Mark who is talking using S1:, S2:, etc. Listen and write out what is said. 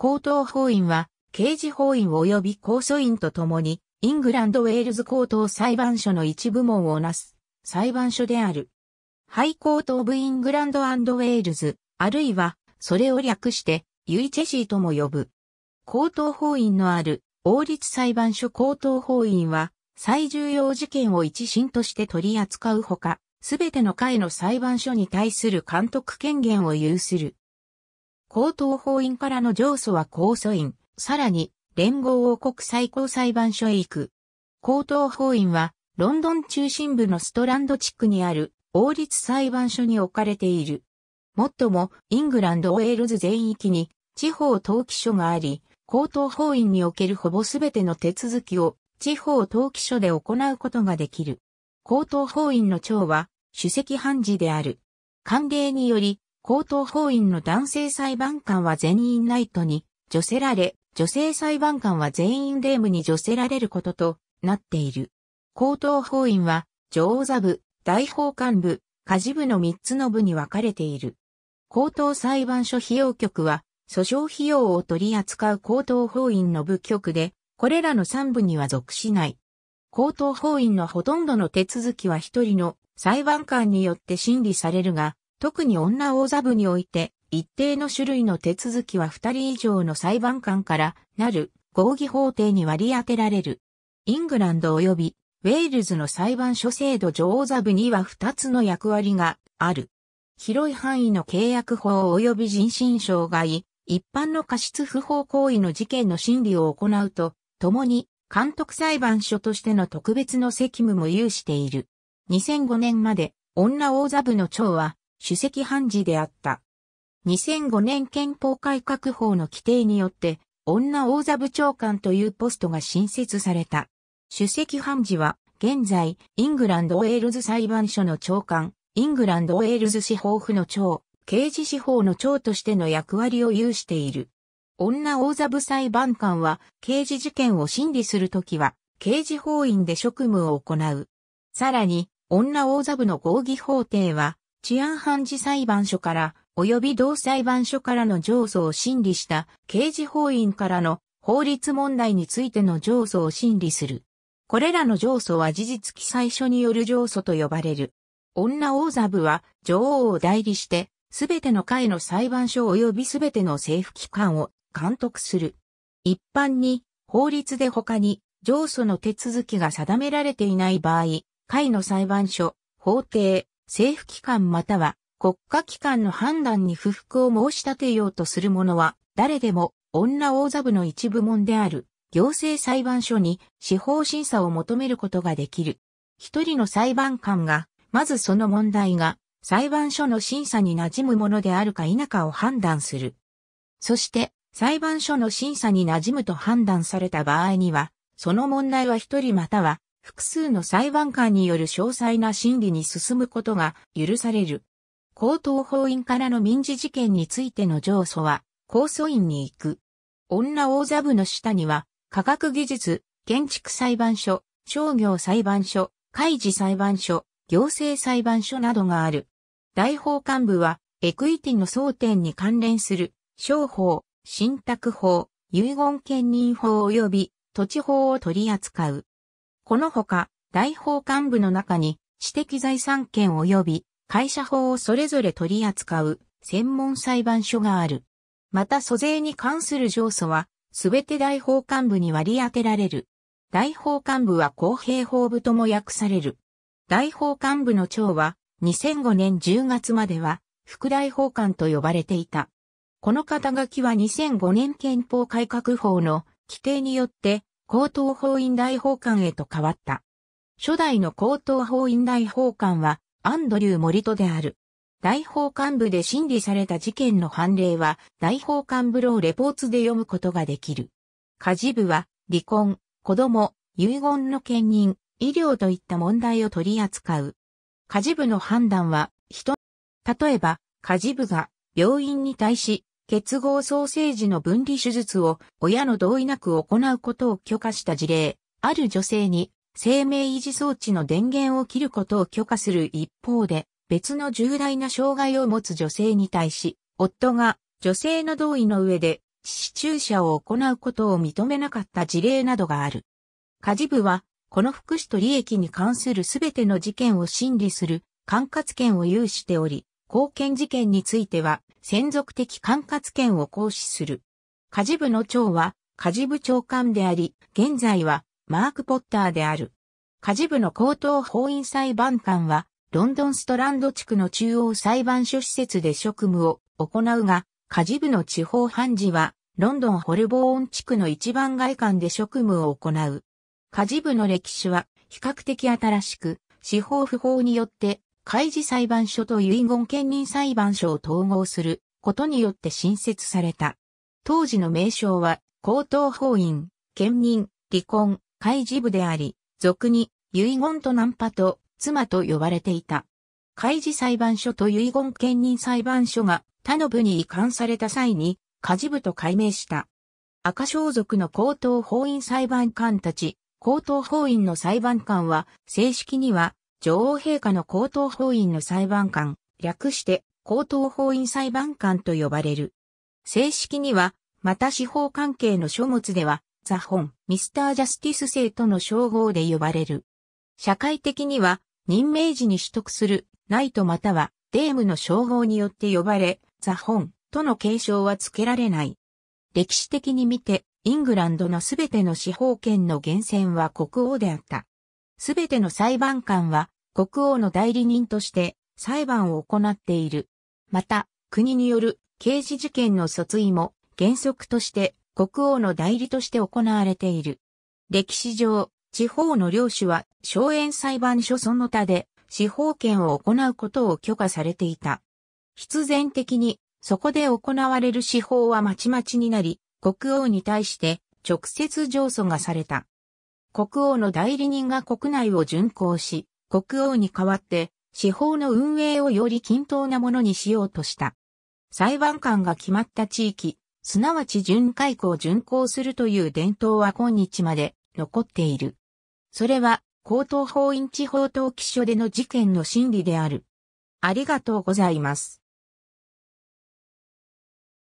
S1: 高等法院は、刑事法院及び控訴院とともに、イングランド・ウェールズ高等裁判所の一部門をなす、裁判所である。ハイコート・オブ・イングランド・アンド・ウェールズ、あるいは、それを略して、ユイチェシーとも呼ぶ。高等法院のある、王立裁判所高等法院は、最重要事件を一審として取り扱うほか、すべての会の裁判所に対する監督権限を有する。高等法院からの上訴は控訴院、さらに連合王国最高裁判所へ行く。高等法院はロンドン中心部のストランド地区にある王立裁判所に置かれている。もっとも、イングランド・ウェールズ全域に地方登記所があり、高等法院におけるほぼすべての手続きを地方登記所で行うことができる。高等法院の長は、主席判事である。歓迎により、高等法院の男性裁判官は全員ナイトに女せられ、女性裁判官は全員デームに女せられることとなっている。高等法院は女王座部、大法官部、家事部の3つの部に分かれている。高等裁判所費用局は訴訟費用を取り扱う高等法院の部局で、これらの3部には属しない。高等法院のほとんどの手続きは一人の裁判官によって審理されるが、特に女王座部において、一定の種類の手続きは二人以上の裁判官からなる合議法廷に割り当てられる。イングランド及びウェールズの裁判所制度女王座部には二つの役割がある。広い範囲の契約法及び人身障害、一般の過失不法行為の事件の審理を行うと、共に監督裁判所としての特別の責務も有している。2005年まで女王座部の長は主席判事であった。2005年憲法改革法の規定によって、女王座部長官というポストが新設された。主席判事は、現在、イングランド・ウェールズ裁判所の長官、イングランド・ウェールズ司法府の長、刑事司法の長としての役割を有している。女王座部裁判官は、刑事事件を審理するときは、刑事法院で職務を行う。さらに、女王座部の合議法廷は、治安判事裁判所から、及び同裁判所からの上訴を審理した刑事法院からの法律問題についての上訴を審理する。これらの上訴は事実記載書による上訴と呼ばれる。女王座部は女王を代理して、すべての会の裁判所及びすべての政府機関を監督する。一般に法律で他に上訴の手続きが定められていない場合、会の裁判所、法廷、政府機関または国家機関の判断に不服を申し立てようとする者は、誰でも女王座部の一部門である行政裁判所に司法審査を求めることができる。一人の裁判官が、まずその問題が裁判所の審査に馴染むものであるか否かを判断する。そして、裁判所の審査に馴染むと判断された場合には、その問題は一人または複数の裁判官による詳細な審理に進むことが許される。高等法院からの民事事件についての上訴は、控訴院に行く。女王座部の下には、科学技術、建築裁判所、商業裁判所、開示裁判所、行政裁判所などがある。大法官部は、エクイティの争点に関連する、商法、信託法、遺言権認法及び土地法を取り扱う。このほか、大法官部の中に、知的財産権及び会社法をそれぞれ取り扱う専門裁判所がある。また租税に関する上訴は、すべて大法官部に割り当てられる。大法官部は公平法部とも訳される。大法官部の長は、2005年10月までは、副大法官と呼ばれていた。この肩書きは2005年憲法改革法の規定によって高等法院大法官へと変わった。初代の高等法院大法官はアンドリュー・モリトである。大法官部で審理された事件の判例は大法官部ローレポーツで読むことができる。家事部は離婚、子供、遺言の兼任、医療といった問題を取り扱う。家事部の判断は人、例えば家事部が病院に対し結合創生時の分離手術を親の同意なく行うことを許可した事例、ある女性に生命維持装置の電源を切ることを許可する一方で、別の重大な障害を持つ女性に対し、夫が女性の同意の上で致死注射を行うことを認めなかった事例などがある。家事部は、この福祉と利益に関するすべての事件を審理する管轄権を有しており、貢献事件については、専属的管轄権を行使する。家事部の長は、家事部長官であり、現在は、マーク・ポッターである。家事部の高等法院裁判官は、ロンドンストランド地区の中央裁判所施設で職務を行うが、家事部の地方判事は、ロンドンホルボーン地区の一番外観で職務を行う。家事部の歴史は比較的新しく、司法不法によって開示裁判所と遺言兼任裁判所を統合することによって新設された。当時の名称は、高等法院、兼任、離婚、開示部であり、俗に遺言とナンパと妻と呼ばれていた。開示裁判所と遺言兼任裁判所が他の部に移管された際に、家事部と改名した。赤装束の高等法院裁判官たち、高等法院の裁判官は、正式には女王陛下の高等法院の裁判官、略して高等法院裁判官と呼ばれる。正式には、また司法関係の書物では、ザ本、ミスタージャスティス生との称号で呼ばれる。社会的には、任命時に取得する、ナイトまたは、デームの称号によって呼ばれ、ザ本との継承は付けられない。歴史的に見て、イングランドのすべての司法権の源泉は国王であった。すべての裁判官は国王の代理人として裁判を行っている。また、国による刑事事件の訴追も原則として国王の代理として行われている。歴史上、地方の領主は荘園裁判所その他で司法権を行うことを許可されていた。必然的にそこで行われる司法はまちまちになり、国王に対して直接上訴がされた。国王の代理人が国内を巡行し、国王に代わって司法の運営をより均等なものにしようとした。裁判官が決まった地域、すなわち巡回区を巡行するという伝統は今日まで残っている。それは、高等法院地方登記所での事件の審理である。ありがとうございます。